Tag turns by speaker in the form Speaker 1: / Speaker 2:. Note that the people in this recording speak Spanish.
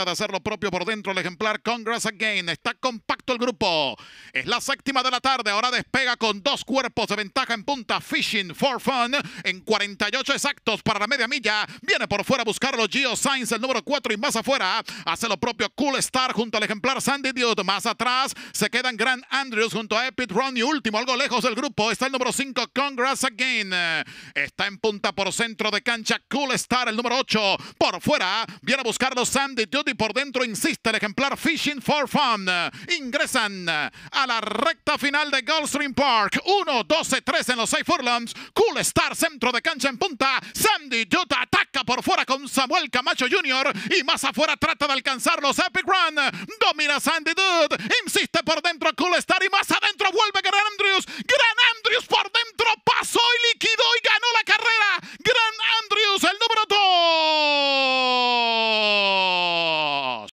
Speaker 1: de hacer lo propio por dentro el ejemplar Congress Again. Está compacto el grupo. Es la séptima de la tarde. Ahora despega con dos cuerpos de ventaja en punta. Fishing for Fun en 48 exactos para la media milla. Viene por fuera a buscarlo Gio Sainz, el número 4 y más afuera. Hace lo propio Cool Star junto al ejemplar Sandy Dude. Más atrás se quedan Grand Andrews junto a Epic Run y último, algo lejos del grupo, está el número 5 Congress Again. Está en punta por centro de cancha Cool Star, el número 8. Por fuera viene a buscarlo Sandy Dude y por dentro insiste el ejemplar Fishing for Fun. Ingresan a la recta final de Goldstream Park. 1, 12, 3 en los 6 furlongs. Cool Star, centro de cancha en punta. Sandy Dude ataca por fuera con Samuel Camacho Jr. Y más afuera trata de alcanzar los Epic Run. Domina Sandy Dude. Insiste por dentro Cool Star y más adentro vuelve Gran Andrews. Gran Andrews por